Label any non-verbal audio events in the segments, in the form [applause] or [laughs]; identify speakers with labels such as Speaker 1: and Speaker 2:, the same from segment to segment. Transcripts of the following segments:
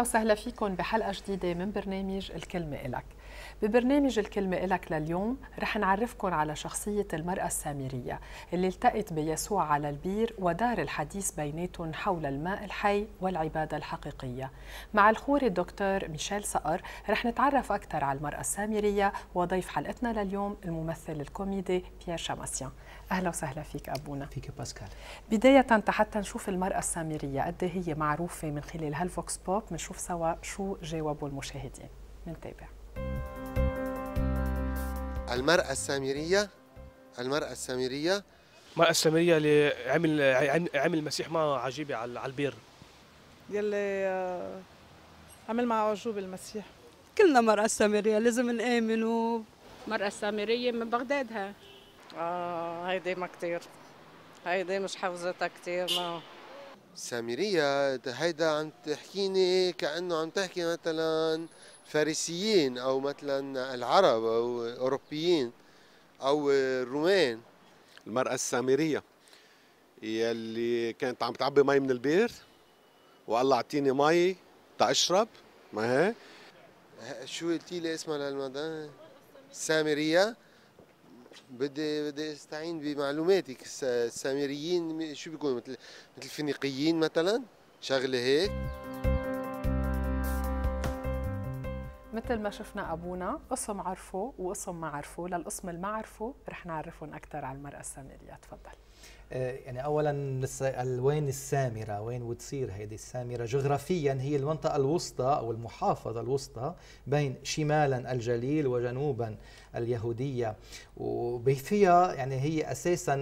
Speaker 1: أهلا وسهلا فيكم بحلقة جديدة من برنامج الكلمة إلك ببرنامج الكلمة إلك لليوم رح نعرفكم على شخصية المرأة السامرية اللي التقت بيسوع على البير ودار الحديث بيناتهم حول الماء الحي والعبادة الحقيقية مع الخوري الدكتور ميشيل صقر رح نتعرف أكثر على المرأة السامرية وضيف حلقتنا لليوم الممثل الكوميدي بيير شاماسيان أهلا وسهلا فيك أبونا فيك باسكال بداية حتى نشوف المرأة السامرية قد إيه هي معروفة من خلال هالفوكس بوب بنشوف سوا شو جاوبوا المشاهدين منتابع
Speaker 2: المرأة السامرية المرأة السامرية
Speaker 1: المرأة
Speaker 3: السامرية اللي عمل عمل المسيح معها عجيبة على البير
Speaker 1: يلي آه، عمل معه عجوبة المسيح كلنا مرأة سامرية لازم نآمن و مرأة سامرية من بغداد اه هيدي ما كثير هيدي مش حافظتها كثير ما
Speaker 2: سامرية هيدا عم تحكيني كأنه عم تحكي مثلا فارسيين او مثلا العرب او اوروبيين او الرومان المراه السامريه
Speaker 3: يلي كانت عم تعبي مي من البير والله اعطيني مي تاشرب ما هي
Speaker 2: شو قلتي لي اسمها للمدام سامريه بدي بدي استعين بمعلوماتك السامريين شو بيكونوا مثل مثل الفينيقيين مثلا شغله هيك
Speaker 1: مثل ما شفنا ابونا قسم عرفه وقسم ما عرفه للقسم اللي ما عرفه رح نعرفهم اكثر على المراه السامريه تفضل
Speaker 2: آه، يعني اولا وين السامره وين بتصير هيدي السامره جغرافيا هي المنطقه الوسطى او المحافظه الوسطى بين شمالا الجليل وجنوبا اليهوديه وبيثيا يعني هي اساسا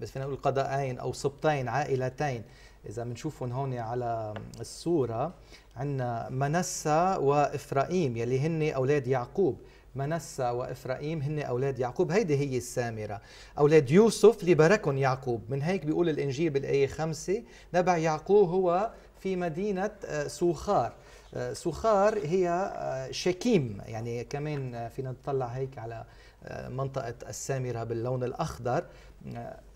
Speaker 2: بس آه، فينا نقول قضاءين او سبطين عائلتين اذا بنشوفهم هون على الصوره عندنا منسى وافرايم يلي هن اولاد يعقوب منسى وإفرائيم هن أولاد يعقوب هيدي هي السامرة أولاد يوسف لبركن يعقوب من هيك بيقول الإنجيل بالآية خمسة نبع يعقوب هو في مدينة آه، سوخار آه، سوخار هي آه، شكيم يعني كمان فينا نطلع هيك على منطقة السامرة باللون الأخضر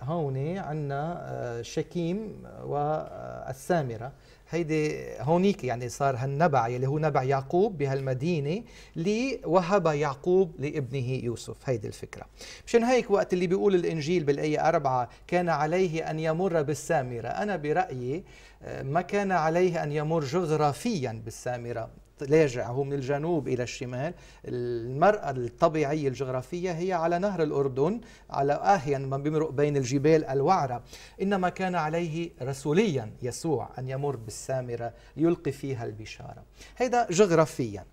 Speaker 2: هون عندنا آه، شكيم والسامره هيدي هونيك يعني صار هالنبع يلي هو نبع يعقوب بهالمدينة اللي وهب يعقوب لابنه يوسف هيدي الفكرة مشان هيك وقت اللي بيقول الإنجيل بالآية أربعة كان عليه أن يمر بالسامرة أنا برأيي آه، ما كان عليه أن يمر جغرافيا بالسامرة لاجع هو من الجنوب إلى الشمال المرأة الطبيعية الجغرافية هي على نهر الأردن على اهين من بيمرق بين الجبال الوعرة إنما كان عليه رسوليا يسوع أن يمر بالسامرة ليلقي فيها البشارة هذا جغرافيا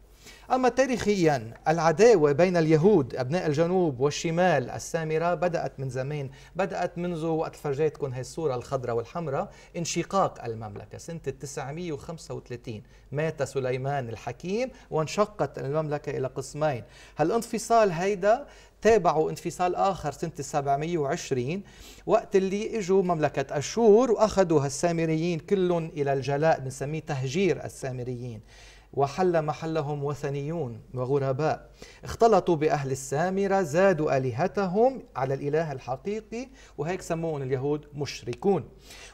Speaker 2: أما تاريخيا العداوة بين اليهود أبناء الجنوب والشمال السامرة بدأت من زمان بدأت منذ وقت فرجيتكم هاي الصورة الخضراء والحمراء انشقاق المملكة سنة 935 مات سليمان الحكيم وانشقت المملكة إلى قسمين هالانفصال هيدا تابعوا انفصال آخر سنة 720 وقت اللي إجوا مملكة أشور وأخذوا هالسامريين كلهم إلى الجلاء بنسميه تهجير السامريين وحل محلهم وثنيون وغرباء اختلطوا بأهل السامرة زادوا آلهتهم على الإله الحقيقي وهيك سموهم اليهود مشركون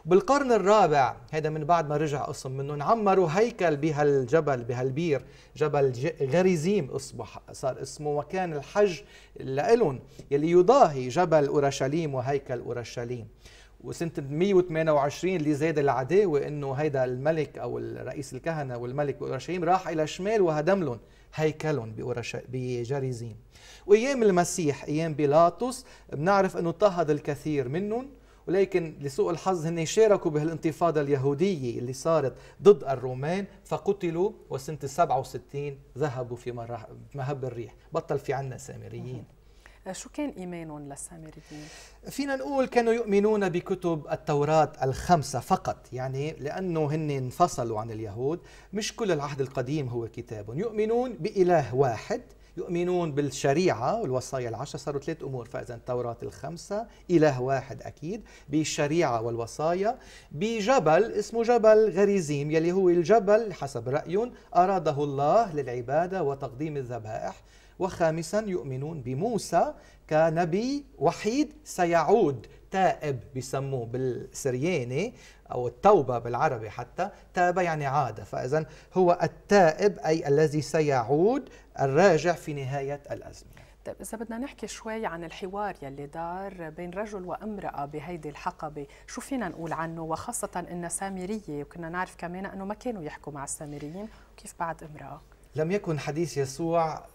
Speaker 2: بالقرن الرابع هذا من بعد ما رجع قسم منهم عمروا هيكل بهالجبل بهالبير جبل غريزيم أصبح صار اسمه وكان الحج لهم يلي يضاهي جبل أورشليم وهيكل أورشليم وسنة 128 لزيد العداوه انه هيدا الملك او رئيس الكهنة والملك بأورشليم راح الى شمال وهدم لهم هيكلهم بجريزيم وايام المسيح ايام بيلاطس بنعرف انه اضطهد الكثير منهم ولكن لسوء الحظ هن شاركوا بهالانتفاضه اليهوديه اللي صارت ضد الرومان فقتلوا وسنه 67 ذهبوا في مهب الريح بطل في عنا سامريين
Speaker 1: شو كان إيمانهم للسامريين؟
Speaker 2: فينا نقول كانوا يؤمنون بكتب التوراة الخمسة فقط يعني لأنه هن انفصلوا عن اليهود مش كل العهد القديم هو كتاب يؤمنون بإله واحد يؤمنون بالشريعة والوصايا العشرة صاروا ثلاث أمور فإذا التوراة الخمسة إله واحد أكيد بالشريعة والوصايا بجبل اسمه جبل غريزيم يلي هو الجبل حسب رأيهم أراده الله للعبادة وتقديم الذبائح وخامسا يؤمنون بموسى كنبي وحيد سيعود تائب بسموه بالسرياني أو التوبة بالعربي حتى تاب يعني عاد فإذا هو التائب أي الذي سيعود الراجع في نهاية الأزمة طيب إذا
Speaker 1: بدنا نحكي شوي عن الحوار يلي دار بين رجل وامرأة بهيدي الحقبة، شو فينا نقول عنه وخاصة إن سامرية وكنا نعرف كمان إنه ما كانوا يحكوا مع السامريين، وكيف بعد امرأة؟
Speaker 2: لم يكن حديث يسوع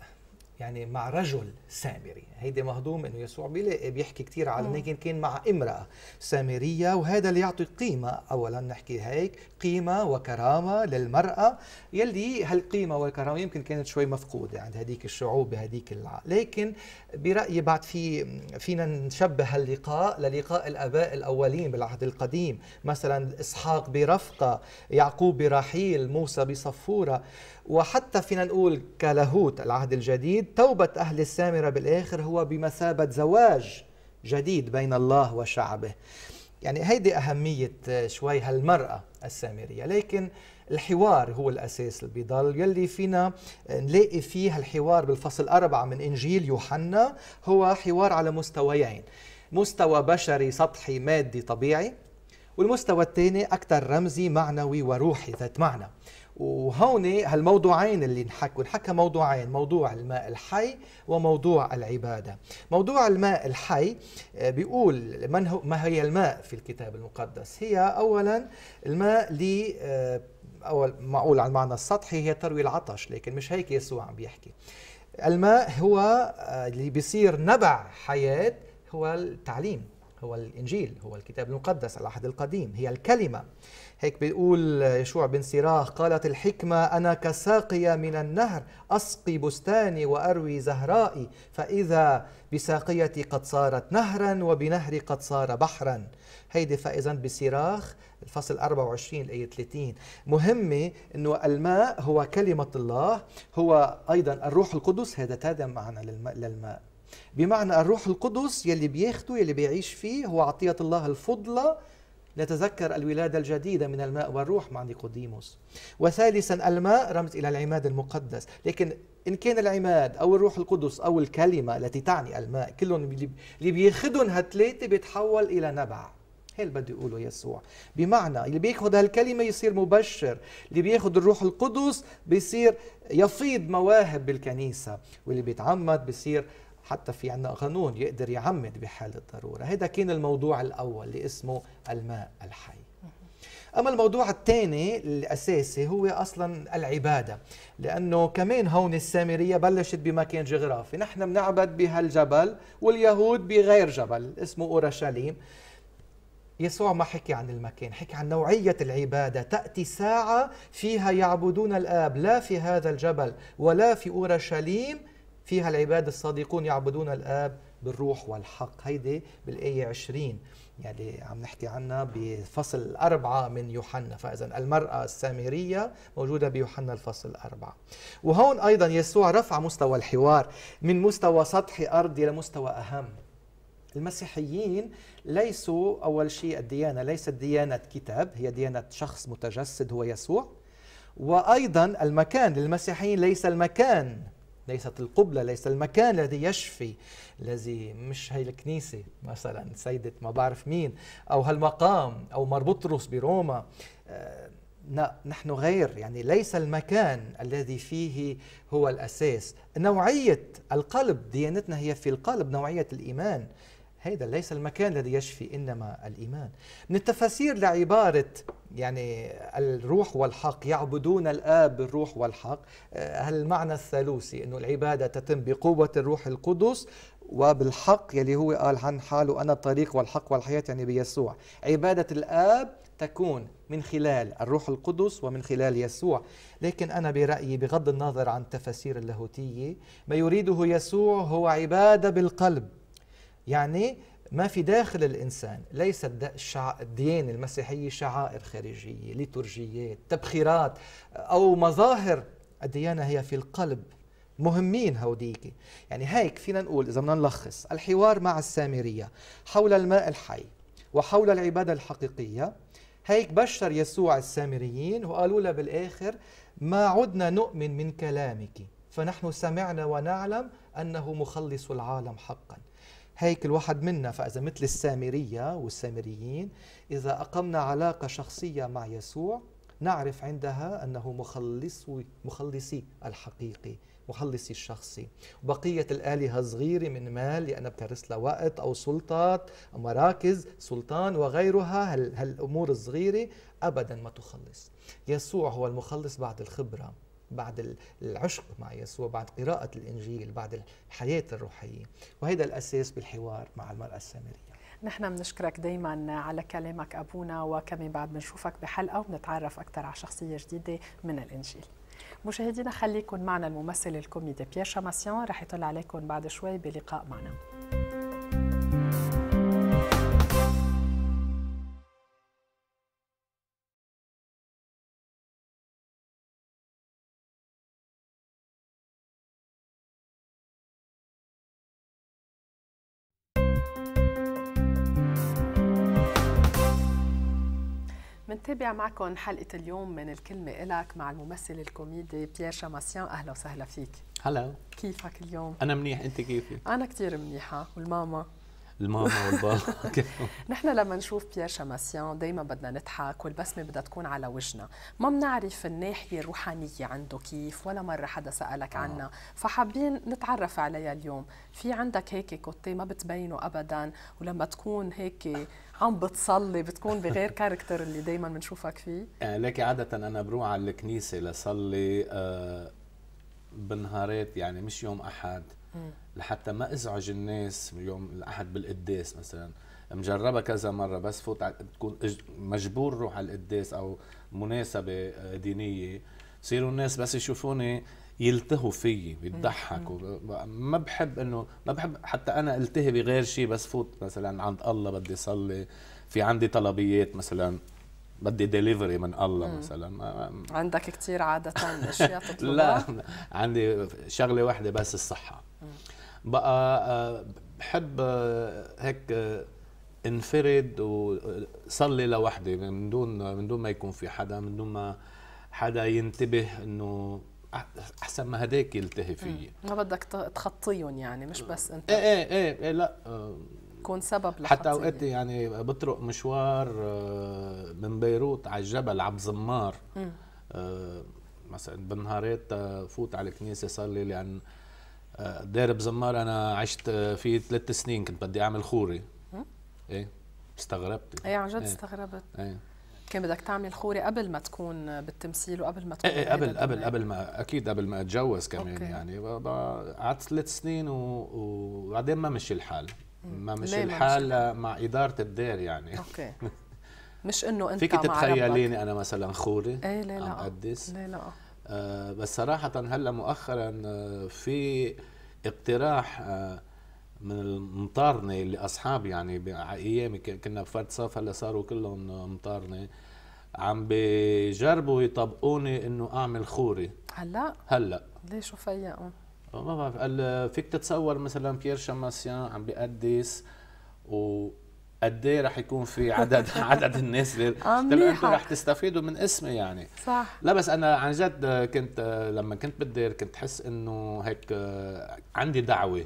Speaker 2: يعني مع رجل سامري هيدي مهضوم انه يسوع بيحكي كثير على انه كان مع امراه سامريه وهذا اللي يعطي قيمه اولا نحكي هيك قيمه وكرامه للمراه يلي هالقيمه والكرامه يمكن كانت شوي مفقوده عند هذيك الشعوب بهذيك لكن برايي بعد في فينا نشبه هاللقاء للقاء الاباء الاولين بالعهد القديم مثلا اسحاق برفقه يعقوب برحيل موسى بصفوره وحتى فينا نقول كلاهوت العهد الجديد توبة أهل السامرة بالآخر هو بمثابة زواج جديد بين الله وشعبه يعني هيدي أهمية آه، شوي هالمرأة السامرية لكن الحوار هو الأساس اللي بيضل يلي فينا آه، نلاقي فيه الحوار بالفصل أربعة من إنجيل يوحنا هو حوار على مستويين مستوى بشري سطحي مادي طبيعي والمستوى الثاني أكثر رمزي معنوي وروحي ذات معنى وهون هالموضوعين اللي انحكوا انحكى موضوعين موضوع الماء الحي وموضوع العبادة موضوع الماء الحي آه، بيقول من هو ما هي الماء في الكتاب المقدس هي أولا الماء لي آه، أول معقول على المعنى السطحي هي تروي العطش لكن مش هيك يسوع عم بيحكي الماء هو آه، اللي بيصير نبع حياة هو التعليم هو الإنجيل هو الكتاب المقدس العهد القديم هي الكلمة هيك بيقول يشوع بن سراخ قالت الحكمة أنا كساقية من النهر أسقي بستاني وأروي زهرائي فإذا بساقيتي قد صارت نهرا وبنهري قد صار بحرا هيدي فإذا بسراخ الفصل 24 الآية 30 مهمة أنه الماء هو كلمة الله هو أيضا الروح القدس هذا هذا معنى للماء بمعنى الروح القدس يلي بياخده يلي بيعيش فيه هو عطية الله الفضلة نتذكر الولادة الجديدة من الماء والروح مع نيقوديموس وثالثا الماء رمز إلى العماد المقدس لكن إن كان العماد أو الروح القدس أو الكلمة التي تعني الماء كلهم اللي بياخدهم هالثلاثة بيتحول إلى نبع هي اللي بده يقوله يسوع بمعنى اللي بياخذ هالكلمه يصير مبشر اللي بياخذ الروح القدس بيصير يفيض مواهب بالكنيسه واللي بيتعمد بيصير حتى في عندنا قانون يقدر يعمد بحال الضروره هذا كان الموضوع الاول اللي اسمه الماء الحي اما الموضوع الثاني الاساسي هو اصلا العباده لانه كمان هون السامريه بلشت بمكان جغرافي نحن بنعبد بهالجبل واليهود بغير جبل اسمه اورشليم يسوع ما حكي عن المكان حكي عن نوعية العبادة تأتي ساعة فيها يعبدون الآب لا في هذا الجبل ولا في أورشليم فيها العباد الصادقون يعبدون الآب بالروح والحق هيدي بالآية 20 يعني عم نحكي عنها بفصل أربعة من يوحنا فإذا المرأة السامرية موجودة بيوحنا الفصل أربعة وهون أيضا يسوع رفع مستوى الحوار من مستوى سطحي أرضي لمستوى أهم المسيحيين ليسوا أول شيء الديانة ليست ديانة كتاب هي ديانة شخص متجسد هو يسوع وأيضا المكان للمسيحيين ليس المكان ليست القبلة ليس المكان الذي يشفي الذي مش هي الكنيسة مثلا سيدة ما بعرف مين أو هالمقام أو مار بطرس بروما آه، نحن غير يعني ليس المكان الذي فيه هو الأساس نوعية القلب ديانتنا هي في القلب نوعية الإيمان هذا ليس المكان الذي يشفي انما الايمان من التفاسير لعباره يعني الروح والحق يعبدون الاب بالروح والحق هالمعنى آه، الثالوثي انه العباده تتم بقوه الروح القدس وبالحق يلي هو قال عن حاله انا الطريق والحق والحياه يعني بيسوع عباده الاب تكون من خلال الروح القدس ومن خلال يسوع لكن أنا برأيي بغض النظر عن التفاسير اللاهوتية ما يريده يسوع هو عبادة بالقلب يعني ما في داخل الإنسان ليست الديانة المسيحية شعائر خارجية ليتورجيات تبخيرات أو مظاهر الديانة هي في القلب مهمين هوديك يعني هيك فينا نقول إذا بدنا نلخص الحوار مع السامرية حول الماء الحي وحول العبادة الحقيقية هيك بشر يسوع السامريين وقالوا له بالآخر ما عدنا نؤمن من كلامك فنحن سمعنا ونعلم أنه مخلص العالم حقاً هيك الواحد منا فإذا مثل السامرية والسامريين إذا أقمنا علاقة شخصية مع يسوع نعرف عندها أنه مخلص مخلصي الحقيقي مخلصي الشخصي بقية الآلهة صغيرة من مال لأنها بترس لها وقت أو سلطات أو مراكز سلطان وغيرها هالأمور الصغيرة أبدا ما تخلص يسوع هو المخلص بعد الخبرة بعد العشق مع يسوع بعد قراءة الإنجيل بعد الحياة الروحية وهذا الأساس بالحوار مع المرأة السامرية
Speaker 1: نحن بنشكرك دايما على كلامك أبونا وكمان بعد بنشوفك بحلقة وبنتعرف أكثر على شخصية جديدة من الإنجيل مشاهدينا خليكم معنا الممثل الكوميدي بيير شاماسيون رح يطلع عليكم بعد شوي بلقاء معنا منتابع معكم حلقة اليوم من الكلمة إلك مع الممثل الكوميدي بيير شاماسيان أهلا وسهلا فيك هلا كيفك اليوم؟
Speaker 3: أنا منيح أنت كيفك؟
Speaker 1: أنا كثير منيحة والماما
Speaker 3: الماما والبابا
Speaker 1: [laughs] [laughs] نحن لما نشوف بيير شاماسيان دائما بدنا نضحك والبسمه بدها تكون على وجهنا ما بنعرف الناحيه الروحانيه عنده كيف ولا مره حدا سالك آه. عنها فحابين نتعرف عليها اليوم في عندك هيك كوتي ما بتبينه ابدا ولما تكون هيك عم بتصلي بتكون بغير كاركتر اللي دائما بنشوفك فيه
Speaker 3: آه، لك عاده انا بروح على الكنيسه لصلي آه بنهارات يعني مش يوم احد لحتى ما ازعج الناس يوم الاحد بالقداس مثلا مجربه كذا مره بس فوت بتكون مجبور روح على القداس او مناسبه آه، دينيه بصيروا الناس بس يشوفوني يلتهوا فيي بيضحك ما بحب انه ما بحب حتى انا التهي بغير شيء بس فوت مثلا عند الله بدي صلي في عندي طلبيات مثلا بدي ديليفري من الله مم. مثلا
Speaker 1: عندك كثير عادة اشياء [laughs] تطلبها؟ لا
Speaker 3: عندي شغلة واحدة بس الصحة بقى آه، بحب آه، هيك آه، انفرد وصلي لوحدي من دون من دون ما يكون في حدا من دون ما حدا ينتبه انه احسن ما هداك يلتهي فيي
Speaker 1: ما بدك تخطيهم يعني مش بس انت ايه ايه
Speaker 3: ايه, إيه لا
Speaker 1: كون سبب لحتى حتى اوقات
Speaker 3: يعني بطرق مشوار آه، من بيروت على الجبل عبد زمار آه، مثلا بالنهارات فوت على الكنيسه صار لي لان آه، دير بزمار انا عشت فيه ثلاث سنين كنت بدي اعمل خوري ايه استغربت ايه عن جد إيه. استغربت ايه
Speaker 1: كان بدك تعمل خوري قبل ما تكون بالتمثيل وقبل ما تكون ايه, إيه، قبل قبل قبل
Speaker 3: ما اكيد قبل ما اتجوز كمان أوكي. يعني قعدت ثلاث سنين وبعدين ما مشي الحال
Speaker 1: ما مشي الحال
Speaker 3: مع اداره الدير يعني اوكي [laughs]
Speaker 1: مش انه انت فيك تتخيليني
Speaker 3: انا مثلا خوري ايه لا لا أقدس. لا لا آه بس صراحه هلا مؤخرا آه، في اقتراح آه من المطارنة اللي اصحاب يعني ايامي كنا بفرد صف هلا صاروا كلهم مطارنه عم بجربوا يطبقوني انه اعمل خوري هلا هلا
Speaker 1: ليش شو فيقوا؟
Speaker 3: ما بعرف قال فيك تتصور مثلا بيير شماسيان عم بيقدس و قد ايه رح يكون في عدد [laughs] عدد الناس اللي انتم آه، رح تستفيدوا من اسمي يعني صح لا بس انا عن جد كنت لما كنت بالدير كنت حس انه هيك عندي دعوه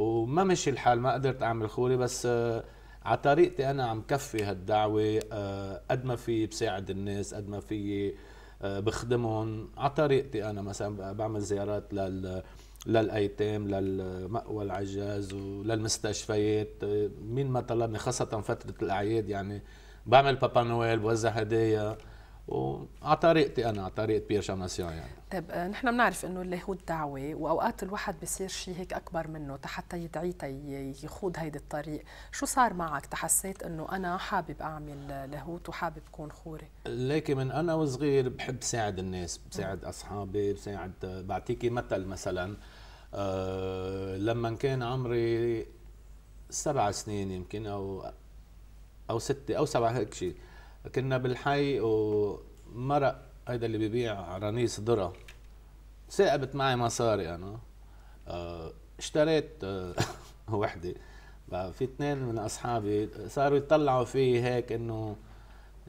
Speaker 3: وما مشي الحال ما قدرت اعمل خوري بس آه، على طريقتي انا عم كفي هالدعوه آه، قد ما في بساعد الناس قد ما في آه، بخدمهم على طريقتي انا مثلا بعمل زيارات لل للايتام للمأوى العجاز وللمستشفيات مين ما طلبني خاصه فتره الاعياد يعني بعمل بابا نويل بوزع هدايا وعلى طريقتي انا على طريقه بيير يعني
Speaker 1: طيب آه، نحن بنعرف انه اللاهوت دعوه واوقات الواحد بصير شيء هيك اكبر منه حتى يدعي يخوض هيدي الطريق، شو صار معك؟ تحسيت انه انا حابب اعمل لاهوت وحابب كون خوري؟
Speaker 3: ليكي من انا وصغير بحب ساعد الناس، بساعد اصحابي، بساعد بعطيكي مثل مثلا أه لما كان عمري سبع سنين يمكن او او ستة او سبعة هيك شيء كنا بالحي ومرق هيدا اللي ببيع رانيس ذره ثاقبت معي مصاري يعني. انا آه، اشتريت آه، [laughs] وحده في اثنين من اصحابي صاروا يطلعوا فيه هيك انه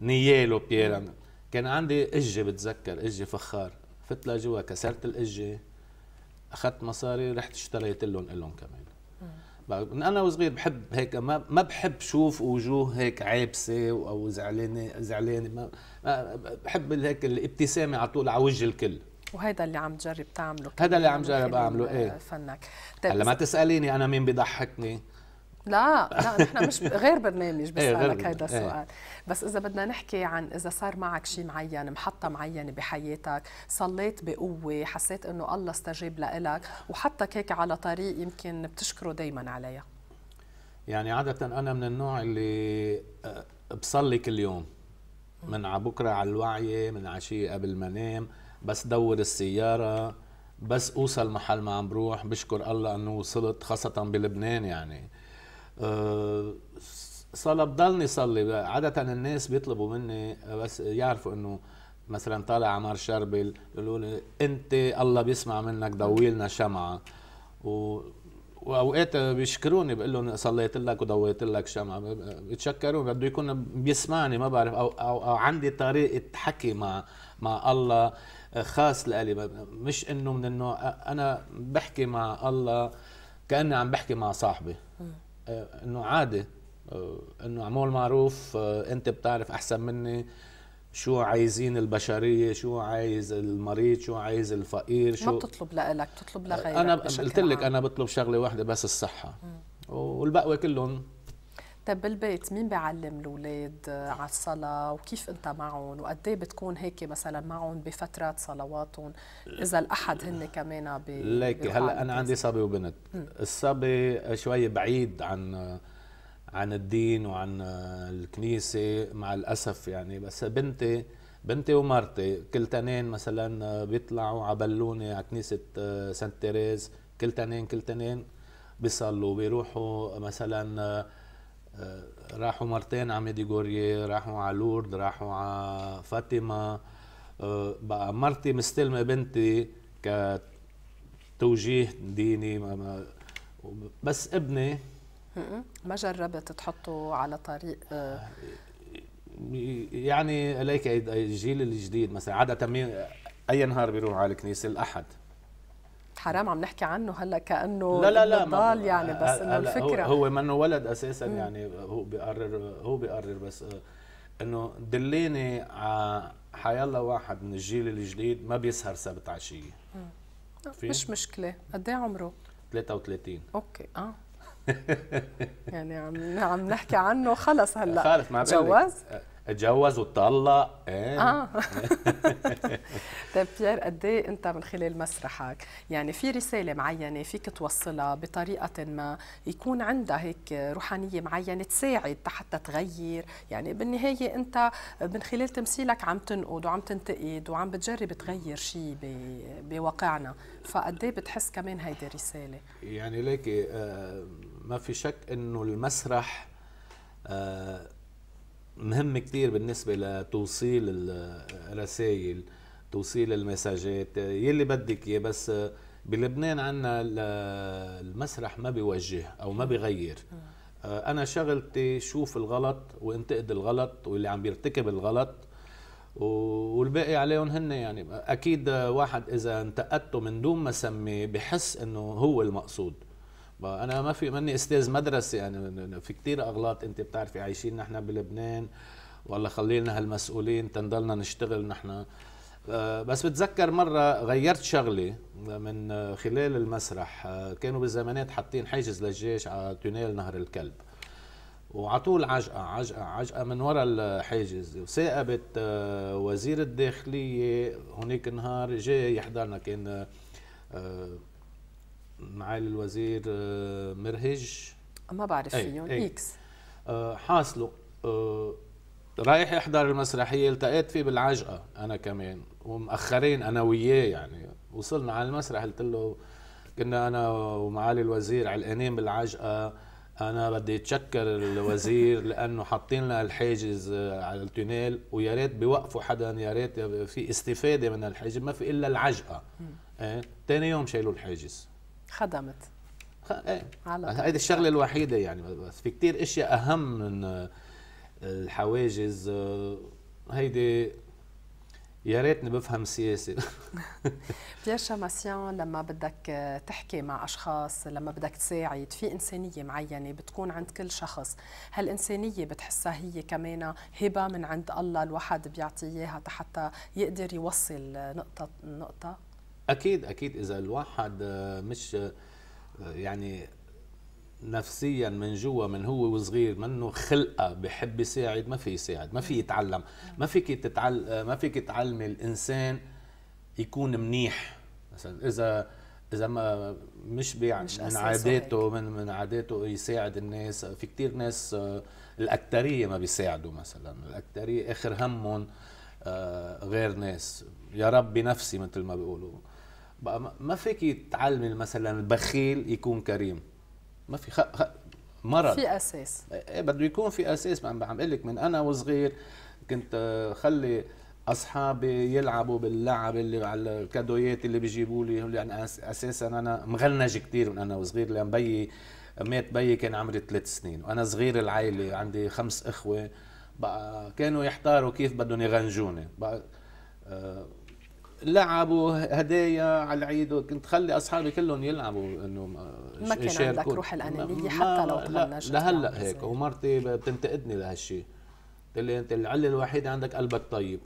Speaker 3: نيالو بيير يعني كان عندي اجه بتذكر اجه فخار فت لجوا كسرت الاجه اخذت مصاري رحت اشتريت لهم لهم كمان من انا وصغير بحب هيك ما ما بحب شوف وجوه هيك عابسه او زعلانه زعلانه ما, بحب هيك الابتسامه على طول على وجه الكل
Speaker 1: وهيدا اللي عم تجرب تعمله هذا اللي عم جرب اعمله ايه فنك طيب هلا ما
Speaker 3: تساليني انا مين بضحكني
Speaker 1: لا لا نحن مش غير برنامج بسألك هذا السؤال بس إذا بدنا نحكي عن إذا صار معك شيء معين محطة معينة بحياتك صليت بقوة حسيت إنه الله استجاب لإلك وحطك هيك على طريق يمكن بتشكره دايما عليها
Speaker 3: يعني عادة أنا من النوع اللي آه، بصلي كل يوم من على بكرة على الوعي من عشية قبل ما نام بس دور السيارة بس أوصل محل ما عم بروح بشكر الله أنه وصلت خاصة بلبنان يعني صلاه بضلني صلي عاده الناس بيطلبوا مني بس يعرفوا انه مثلا طالع عمار شربل يقولوا لي انت الله بيسمع منك ضوي لنا شمعه و... واوقات بيشكروني بقول لهم صليت لك وضويت لك شمعه بيتشكروا بده يكون بيسمعني ما بعرف او او, أو عندي طريقه حكي مع مع الله خاص لإلي مش انه من النوع انا بحكي مع الله كاني عم بحكي مع صاحبي آه، انه عادي آه، انه عمول معروف آه، انت بتعرف احسن مني شو عايزين البشريه شو عايز المريض شو عايز الفقير شو ما بتطلب
Speaker 1: لك بتطلب لغيرك انا قلت لك
Speaker 3: انا بطلب شغله واحده بس الصحه والبقوه كلهم
Speaker 1: طيب بالبيت مين بيعلم الاولاد على الصلاه وكيف انت معهم وقد ايه بتكون هيك مثلا معهم بفترات صلواتهم اذا الاحد هن كمان بي ليك هلا انا عندي صبي
Speaker 3: وبنت الصبي شوي بعيد عن عن الدين وعن الكنيسه مع الاسف يعني بس بنتي بنتي ومرتي كل تنين مثلا بيطلعوا على بالونه على كنيسه آه، سانت تيريز كل تنين كل تنين بيصلوا بيروحوا مثلا آه، راحوا مرتين على ميديغوريا راحوا على لورد راحوا على فاطمه أه، بقى مرتي مستلمه بنتي كتوجيه ديني بس ابني
Speaker 1: ما جربت تحطه على طريق أه.
Speaker 3: يعني اليك الجيل الجديد مثلا عاده اي نهار بيروح على الكنيسه الاحد
Speaker 1: حرام عم نحكي عنه هلا كانه لا لا لا ضال يعني بس انه الفكره هو,
Speaker 3: هو منه ولد اساسا مم. يعني هو بيقرر هو بيقرر بس آه، انه دليني على حيلا واحد من الجيل الجديد ما بيسهر سبت عشيه
Speaker 1: مش مشكله قد ايه عمره
Speaker 3: 33
Speaker 1: اوكي اه [laughs] يعني عم عم نحكي عنه خلص هلا خلص ما تجوز
Speaker 3: اتجوز واتطلق ايه آه.
Speaker 1: [laughs] طيب بيير قد ايه انت من خلال مسرحك يعني في رساله معينه فيك توصلها بطريقه ما يكون عندها هيك روحانيه معينه تساعد حتى تغير يعني بالنهايه انت من خلال تمثيلك عم تنقد وعم تنتقد وعم بتجرب تغير شيء بواقعنا فقد ايه بتحس كمان هيدي رساله
Speaker 3: يعني ليكي آه، ما في شك انه المسرح آه مهم كثير بالنسبة لتوصيل الرسائل توصيل المساجات يلي بدك اياه بس بلبنان عنا المسرح ما بيوجه او ما بيغير انا شغلتي شوف الغلط وانتقد الغلط واللي عم بيرتكب الغلط والباقي عليهم هن يعني اكيد واحد اذا انتقدته من دون ما سميه بحس انه هو المقصود انا ما في مني استاذ مدرسه يعني في كثير اغلاط انت بتعرفي عايشين نحن بلبنان والله خلي لنا هالمسؤولين تنضلنا نشتغل نحن آه، بس بتذكر مرة غيرت شغلة من خلال المسرح آه، كانوا بالزمانات حاطين حاجز للجيش على تونيل نهر الكلب وعطول عجقة عجقة عجقة من وراء الحاجز وثاقبت آه، وزير الداخلية هناك نهار جاي يحضرنا كان معالي الوزير آه، مرهج
Speaker 1: ما بعرف فيهم اكس
Speaker 3: آه، حاصله آه، رايح يحضر المسرحيه التقيت فيه بالعجقه انا كمان ومأخرين انا وياه يعني وصلنا على المسرح قلت له كنا انا ومعالي الوزير علقانين بالعجقه انا بدي اتشكر الوزير [laughs] لانه حاطين لنا الحاجز على التونيل ويا ريت بيوقفوا حدا يا ريت في استفاده من الحاجز ما في الا العجقه ايه ثاني يوم شالوا الحاجز
Speaker 1: خدمت خ... ايه أه، هيدي الشغله الوحيده يعني
Speaker 3: بس في كثير اشياء اهم من آه، الحواجز آه، هيدي يا ريتني بفهم سياسه
Speaker 1: بيير شاماسيان لما بدك تحكي مع اشخاص لما بدك تساعد في انسانيه معينه بتكون عند كل شخص هالانسانيه بتحسها هي كمان هبه من عند الله الواحد بيعطي اياها حتى يقدر يوصل نقطه نقطه
Speaker 3: اكيد اكيد اذا الواحد آه، مش آه، يعني نفسيا من جوا من هو وصغير منه خلقه بحب يساعد ما في يساعد ما في يتعلم ما فيك تتعل آه، ما فيك تعلمي الانسان يكون منيح مثلا اذا اذا ما مش بيع مش من عاداته من من عاداته يساعد الناس في كتير ناس الاكثريه ما بيساعدوا مثلا الاكثريه اخر همهم غير ناس يا ربي نفسي مثل ما بيقولوا بقى ما فيك تعلمي مثلا البخيل يكون كريم ما في خق خق مرض في
Speaker 1: اساس إيه،,
Speaker 3: ايه بده يكون في اساس عم بقول لك من انا وصغير كنت آه، خلي اصحابي يلعبوا باللعب اللي على الكادويات اللي بيجيبوا لي يعني اساسا انا مغنج كثير من انا وصغير لان بيي مات بيي كان عمري ثلاث سنين وانا صغير العائله عندي خمس اخوه بقى كانوا يحتاروا كيف بدهم يغنجوني بقى آه لعبوا هدايا على العيد وكنت خلي اصحابي كلهم يلعبوا انه ما كان عندك روح الانانيه حتى لو تغنجت لهلا هيك ومرتي بتنتقدني لهالشيء بتقول لي انت العله الوحيده عندك قلبك طيب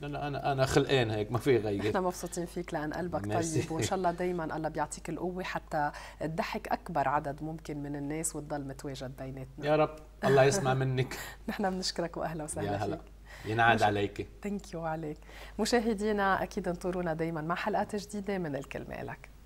Speaker 3: لا انا انا خلقان هيك ما في غير احنا
Speaker 1: مبسوطين فيك لان قلبك طيب وان شاء الله [laughs] دائما الله بيعطيك القوه حتى تضحك اكبر عدد ممكن من الناس وتضل متواجد بيناتنا يا رب الله يسمع منك [laughs] نحن بنشكرك واهلا وسهلا فيك
Speaker 3: ينعاد عليك
Speaker 1: ثانك يو عليك مشاهدينا اكيد انطرونا دائما مع حلقات جديده من الكلمه لك